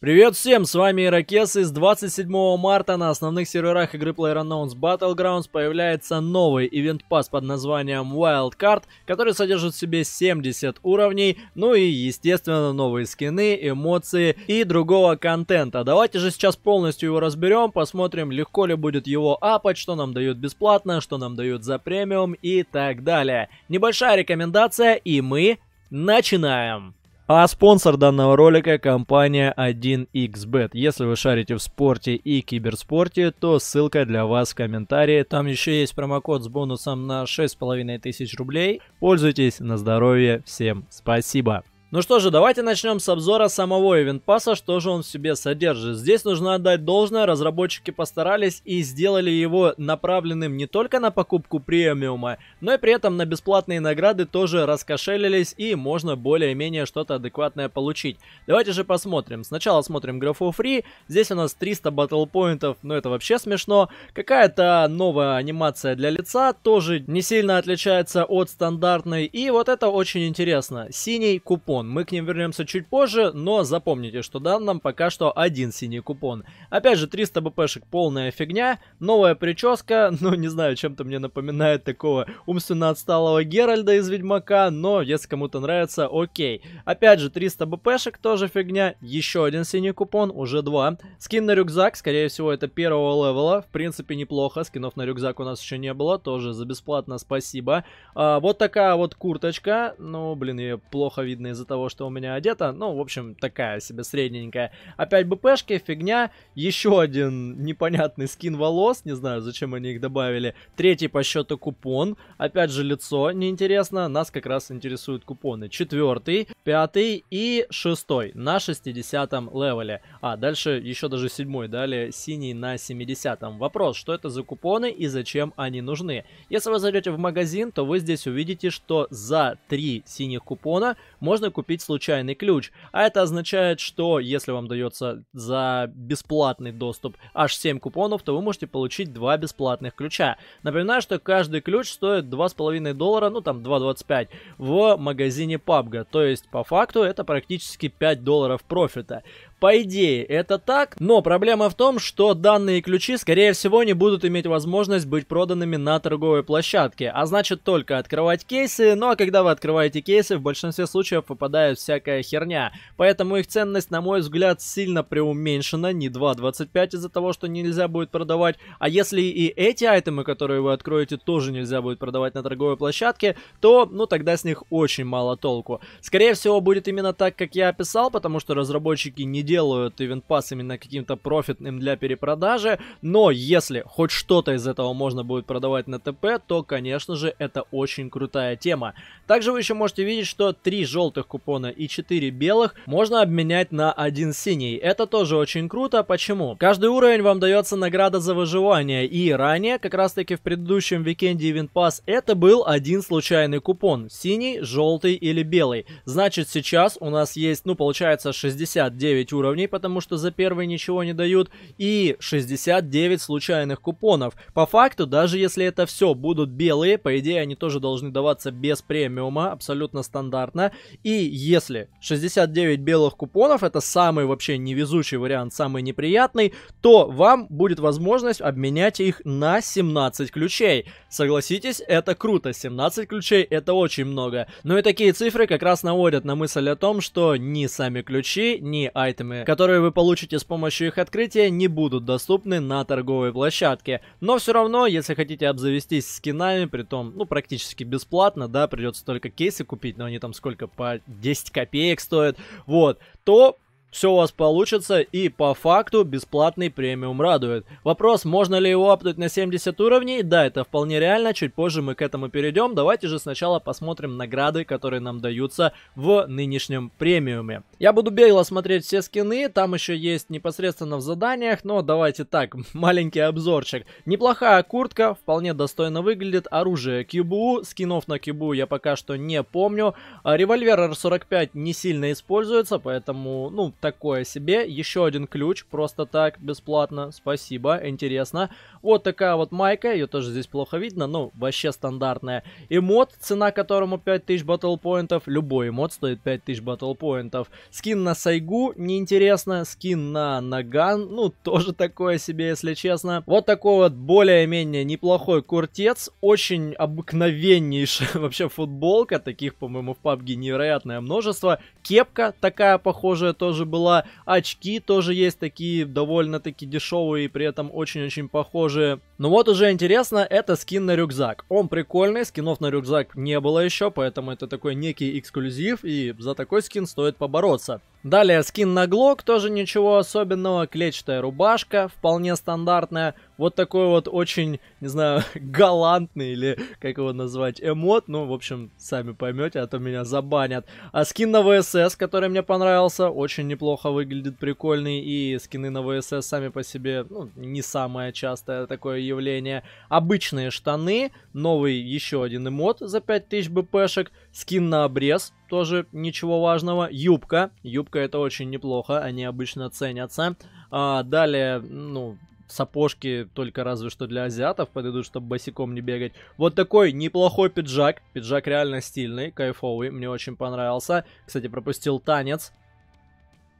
Привет всем, с вами Иракес, и с 27 марта на основных серверах игры PlayerUnknown's Battlegrounds появляется новый Event Pass под названием Wild Card, который содержит в себе 70 уровней, ну и, естественно, новые скины, эмоции и другого контента. Давайте же сейчас полностью его разберем, посмотрим, легко ли будет его апать, что нам дают бесплатно, что нам дают за премиум и так далее. Небольшая рекомендация, и мы начинаем! А спонсор данного ролика – компания 1xbet. Если вы шарите в спорте и киберспорте, то ссылка для вас в комментарии. Там еще есть промокод с бонусом на 6500 рублей. Пользуйтесь на здоровье. Всем спасибо. Ну что же, давайте начнем с обзора самого Event Pass, а что же он в себе содержит. Здесь нужно отдать должное, разработчики постарались и сделали его направленным не только на покупку премиума, но и при этом на бесплатные награды тоже раскошелились и можно более-менее что-то адекватное получить. Давайте же посмотрим. Сначала смотрим графу Free, здесь у нас 300 баттл-поинтов, но ну это вообще смешно. Какая-то новая анимация для лица, тоже не сильно отличается от стандартной и вот это очень интересно. Синий купон купон. Мы к ним вернемся чуть позже, но запомните, что дан нам пока что один синий купон. Опять же, 300 бпшек полная фигня, новая прическа, ну не знаю, чем-то мне напоминает такого умственно отсталого Геральда из Ведьмака, но если кому-то нравится, окей. Опять же, 300 бпшек тоже фигня, еще один синий купон, уже два. Скин на рюкзак, скорее всего, это первого левела, в принципе, неплохо, скинов на рюкзак у нас еще не было, тоже за бесплатно, спасибо. А, вот такая вот курточка, ну, блин, ее плохо видно из-за того, что у меня одето. Ну, в общем, такая себе средненькая. Опять БПшки, фигня. Еще один непонятный скин волос. Не знаю, зачем они их добавили. Третий по счету купон. Опять же лицо, неинтересно. Нас как раз интересуют купоны. Четвертый, пятый и шестой на 60 левеле. А, дальше еще даже седьмой дали. Синий на 70 -м. Вопрос, что это за купоны и зачем они нужны? Если вы зайдете в магазин, то вы здесь увидите, что за три синих купона можно купить купить случайный ключ. А это означает, что если вам дается за бесплатный доступ аж 7 купонов, то вы можете получить 2 бесплатных ключа. Напоминаю, что каждый ключ стоит 2,5 доллара, ну там 2,25, в магазине PUBG. То есть по факту это практически 5 долларов профита. По идее, это так, но проблема в том, что данные ключи, скорее всего, не будут иметь возможность быть проданными на торговой площадке, а значит только открывать кейсы, ну а когда вы открываете кейсы, в большинстве случаев попадает всякая херня, поэтому их ценность, на мой взгляд, сильно преуменьшена, не 2.25 из-за того, что нельзя будет продавать, а если и эти айтемы, которые вы откроете, тоже нельзя будет продавать на торговой площадке, то, ну тогда с них очень мало толку. Скорее всего, будет именно так, как я описал, потому что разработчики не делают ивент-пас именно каким-то профитным для перепродажи, но если хоть что-то из этого можно будет продавать на ТП, то, конечно же, это очень крутая тема. Также вы еще можете видеть, что 3 желтых купона и 4 белых можно обменять на один синий. Это тоже очень круто. Почему? Каждый уровень вам дается награда за выживание, и ранее, как раз таки в предыдущем викенде Event Pass, это был один случайный купон. Синий, желтый или белый. Значит, сейчас у нас есть, ну, получается, 69 уровней уровней, потому что за первый ничего не дают, и 69 случайных купонов. По факту, даже если это все будут белые, по идее они тоже должны даваться без премиума, абсолютно стандартно. И если 69 белых купонов, это самый вообще невезучий вариант, самый неприятный, то вам будет возможность обменять их на 17 ключей. Согласитесь, это круто, 17 ключей это очень много. Но ну и такие цифры как раз наводят на мысль о том, что ни сами ключи, ни айтем предметами, которые вы получите с помощью их открытия, не будут доступны на торговой площадке. Но все равно, если хотите обзавестись скинами, при том ну, практически бесплатно, да, придется только кейсы купить, но они там сколько, по 10 копеек стоят, вот, то все у вас получится и по факту бесплатный премиум радует. Вопрос, можно ли его апнуть на 70 уровней? Да, это вполне реально, чуть позже мы к этому перейдем. Давайте же сначала посмотрим награды, которые нам даются в нынешнем премиуме. Я буду бегло смотреть все скины, там еще есть непосредственно в заданиях, но давайте так, маленький обзорчик. Неплохая куртка, вполне достойно выглядит, оружие QBU, скинов на QBU я пока что не помню. А револьвер R45 не сильно используется, поэтому, ну, такое себе. Еще один ключ, просто так, бесплатно. Спасибо, интересно. Вот такая вот майка, ее тоже здесь плохо видно, ну, вообще стандартная. Эмот, цена которому 5000 батлпоинтов. Любой эмот стоит 5000 батлпоинтов. Скин на Сайгу, неинтересно. Скин на Наган, ну, тоже такое себе, если честно. Вот такой вот более-менее неплохой куртец. Очень обыкновеннейшая вообще футболка. Таких, по-моему, в PUBG невероятное множество. Кепка такая похожая тоже была. Очки тоже есть такие довольно-таки дешевые и при этом очень-очень похожие. Ну вот уже интересно, это скин на рюкзак. Он прикольный, скинов на рюкзак не было еще, поэтому это такой некий эксклюзив, и за такой скин стоит побороться. Далее скин на Глок, тоже ничего особенного, клетчатая рубашка, вполне стандартная. Вот такой вот очень, не знаю, галантный или как его назвать, эмот. Ну, в общем, сами поймете, а то меня забанят. А скин на ВСС, который мне понравился, очень неплохо выглядит, прикольный. И скины на ВСС сами по себе, ну, не самое частое такое явление. Обычные штаны, новый еще один эмот за 5000 бпшек. Скин на обрез, тоже ничего важного. Юбка, юбка это очень неплохо, они обычно ценятся. А, далее, ну, сапожки только разве что для азиатов подойдут, чтобы босиком не бегать. Вот такой неплохой пиджак. Пиджак реально стильный, кайфовый, мне очень понравился. Кстати, пропустил танец.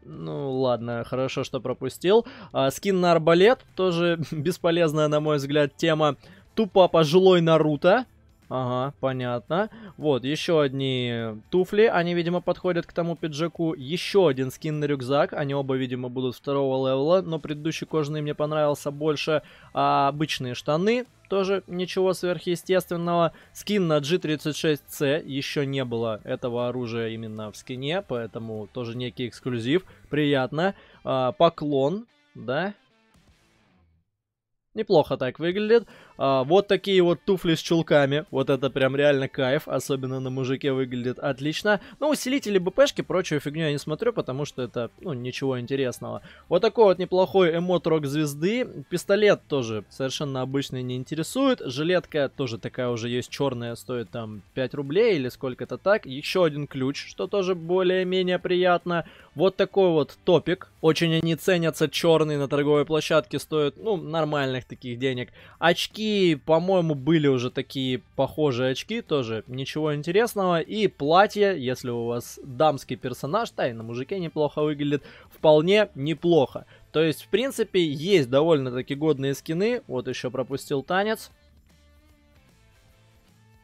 Ну ладно, хорошо, что пропустил. А, скин на арбалет, тоже бесполезная, на мой взгляд, тема. Тупо пожилой Наруто, Ага, понятно. Вот, еще одни туфли. Они, видимо, подходят к тому пиджаку. Еще один скин на рюкзак. Они оба, видимо, будут второго левела. Но предыдущий кожаный мне понравился больше. А обычные штаны. Тоже ничего сверхъестественного. Скин на G36C. Еще не было этого оружия именно в скине. Поэтому тоже некий эксклюзив. Приятно. А, поклон. Да, Неплохо так выглядит. А, вот такие вот туфли с чулками. Вот это прям реально кайф. Особенно на мужике выглядит отлично. Ну усилители БПшки, прочую фигню я не смотрю, потому что это, ну, ничего интересного. Вот такой вот неплохой эмот рок-звезды. Пистолет тоже совершенно обычный не интересует. Жилетка тоже такая уже есть черная, стоит там 5 рублей или сколько-то так. Еще один ключ, что тоже более-менее приятно. Вот такой вот топик. Очень они ценятся, черный на торговой площадке стоит, ну, нормально реальных таких денег. Очки, по-моему, были уже такие похожие очки, тоже ничего интересного. И платье, если у вас дамский персонаж, да и на мужике неплохо выглядит, вполне неплохо. То есть, в принципе, есть довольно-таки годные скины. Вот еще пропустил танец.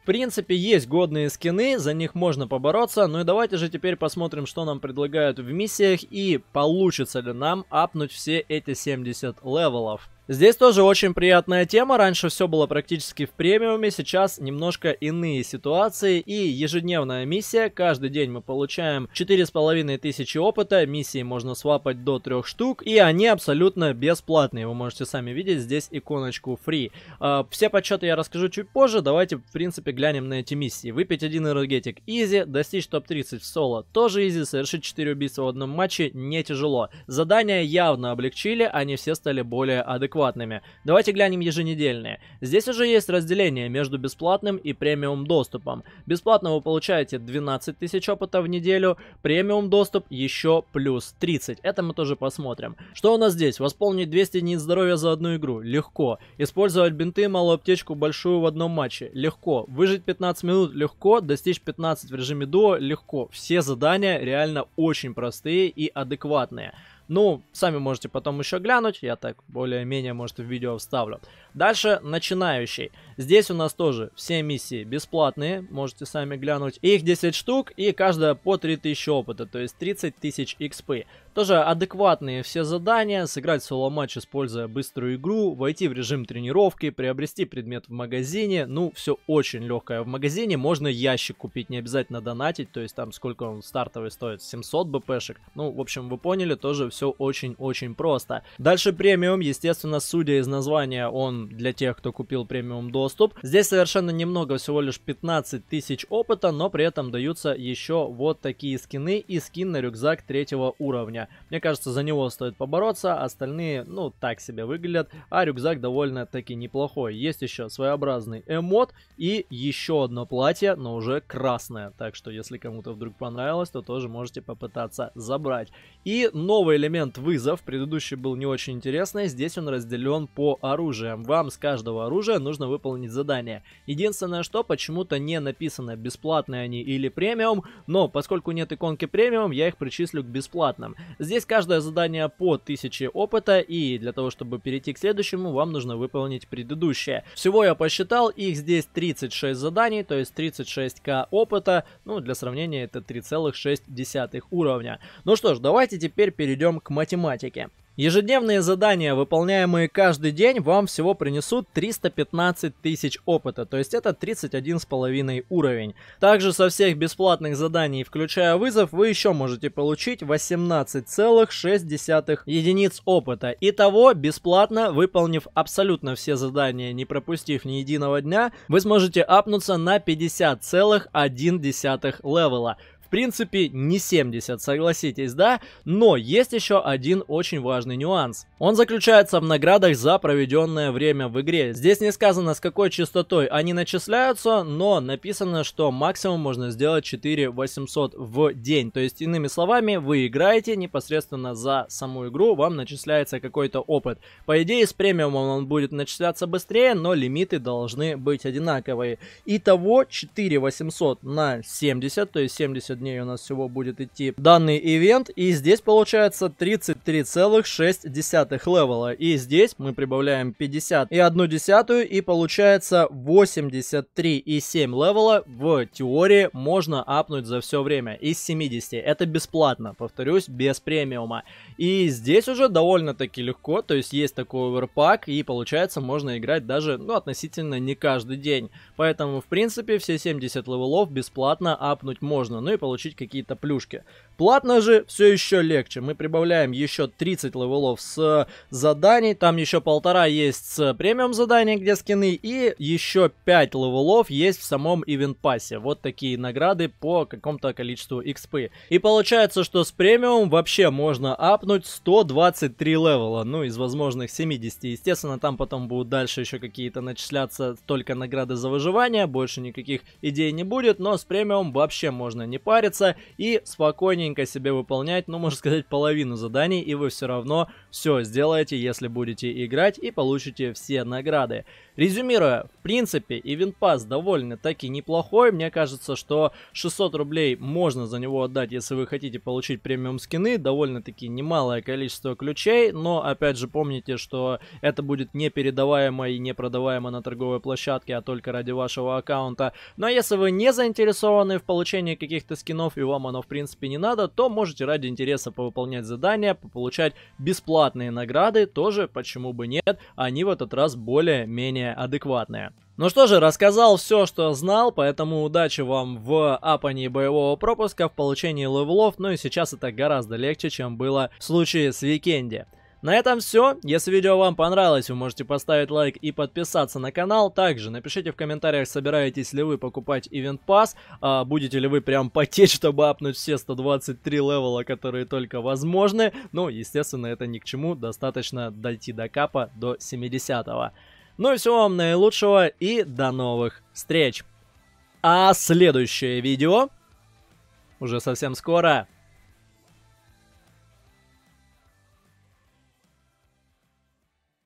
В принципе, есть годные скины, за них можно побороться. Ну и давайте же теперь посмотрим, что нам предлагают в миссиях и получится ли нам апнуть все эти 70 левелов. Здесь тоже очень приятная тема, раньше все было практически в премиуме, сейчас немножко иные ситуации и ежедневная миссия, каждый день мы получаем 4500 опыта, миссии можно свапать до 3 штук и они абсолютно бесплатные, вы можете сами видеть здесь иконочку free. А, все подсчеты я расскажу чуть позже, давайте в принципе глянем на эти миссии. Выпить один энергетик изи, достичь топ-30 в соло тоже изи, совершить 4 убийства в одном матче не тяжело. Задания явно облегчили, они все стали более адекватными адекватными. Давайте глянем еженедельные. Здесь уже есть разделение между бесплатным и премиум доступом. Бесплатно вы получаете 12 тысяч опыта в неделю, премиум доступ еще плюс 30. Это мы тоже посмотрим. Что у нас здесь? Восполнить 200 единиц здоровья за одну игру. Легко. Использовать бинты, малую аптечку, большую в одном матче. Легко. Выжить 15 минут. Легко. Достичь 15 в режиме дуо. Легко. Все задания реально очень простые и адекватные. Ну, сами можете потом еще глянуть, я так более-менее, может, в видео вставлю. Дальше начинающий. Здесь у нас тоже все миссии бесплатные, можете сами глянуть. Их 10 штук и каждая по 3000 опыта, то есть 30 тысяч XP. Тоже адекватные все задания, сыграть соло-матч, используя быструю игру, войти в режим тренировки, приобрести предмет в магазине. Ну, все очень легкое. В магазине можно ящик купить, не обязательно донатить, то есть там сколько он стартовый стоит, 700 БПшек. Ну, в общем, вы поняли, тоже все очень-очень просто. Дальше премиум, естественно, судя из названия, он для тех, кто купил премиум доступ. Здесь совершенно немного, всего лишь 15 тысяч опыта, но при этом даются еще вот такие скины и скин на рюкзак третьего уровня. Мне кажется, за него стоит побороться, остальные, ну, так себе выглядят, а рюкзак довольно-таки неплохой. Есть еще своеобразный эмот и еще одно платье, но уже красное, так что если кому-то вдруг понравилось, то тоже можете попытаться забрать. И новый элемент вызов, предыдущий был не очень интересный, здесь он разделен по оружиям. В вам с каждого оружия нужно выполнить задание. Единственное, что почему-то не написано, бесплатные они или премиум, но поскольку нет иконки премиум, я их причислю к бесплатным. Здесь каждое задание по 1000 опыта, и для того, чтобы перейти к следующему, вам нужно выполнить предыдущее. Всего я посчитал, их здесь 36 заданий, то есть 36к опыта, ну, для сравнения, это 3,6 уровня. Ну что ж, давайте теперь перейдем к математике. Ежедневные задания, выполняемые каждый день, вам всего принесут 315 тысяч опыта, то есть это 31,5 уровень. Также со всех бесплатных заданий, включая вызов, вы еще можете получить 18,6 единиц опыта. Итого, бесплатно, выполнив абсолютно все задания, не пропустив ни единого дня, вы сможете апнуться на 50,1 левела. В принципе, не 70, согласитесь, да? Но есть еще один очень важный нюанс. Он заключается в наградах за проведенное время в игре. Здесь не сказано, с какой частотой они начисляются, но написано, что максимум можно сделать 4 800 в день. То есть, иными словами, вы играете непосредственно за саму игру, вам начисляется какой-то опыт. По идее, с премиумом он будет начисляться быстрее, но лимиты должны быть одинаковые. Итого 4 800 на 70, то есть 70 14 дней у нас всего будет идти данный ивент. И здесь получается 33,6 левела. И здесь мы прибавляем 50 и одну десятую. И получается 83,7 левела в теории можно апнуть за все время. Из 70. Это бесплатно. Повторюсь, без премиума. И здесь уже довольно-таки легко. То есть есть такой оверпак. И получается можно играть даже, ну, относительно не каждый день. Поэтому, в принципе, все 70 левелов бесплатно апнуть можно. Ну и получить какие-то плюшки. Платно же все еще легче. Мы прибавляем еще 30 левелов с э, заданий. Там еще полтора есть с э, премиум заданий, где скины. И еще 5 левелов есть в самом ивент пассе. Вот такие награды по какому-то количеству XP. И получается, что с премиум вообще можно апнуть 123 левела. Ну, из возможных 70. Естественно, там потом будут дальше еще какие-то начисляться только награды за выживание. Больше никаких идей не будет. Но с премиум вообще можно не париться и спокойнее скромненько себе выполнять, ну, можно сказать, половину заданий, и вы все равно все сделаете, если будете играть и получите все награды. Резюмируя, в принципе, Event Pass довольно-таки неплохой. Мне кажется, что 600 рублей можно за него отдать, если вы хотите получить премиум скины. Довольно-таки немалое количество ключей, но, опять же, помните, что это будет не передаваемо и не продаваемо на торговой площадке, а только ради вашего аккаунта. Но ну, а если вы не заинтересованы в получении каких-то скинов и вам оно, в принципе, не надо, надо, то можете ради интереса повыполнять задания, получать бесплатные награды, тоже почему бы нет, они в этот раз более-менее адекватные. Ну что же, рассказал все, что знал, поэтому удачи вам в апании боевого пропуска, в получении левелов, ну и сейчас это гораздо легче, чем было в случае с Викенди. На этом все. Если видео вам понравилось, вы можете поставить лайк и подписаться на канал. Также напишите в комментариях, собираетесь ли вы покупать Event Pass, а будете ли вы прям потеть, чтобы апнуть все 123 левела, которые только возможны. Ну, естественно, это ни к чему, достаточно дойти до капа до 70 -го. Ну и всего вам наилучшего и до новых встреч. А следующее видео уже совсем скоро.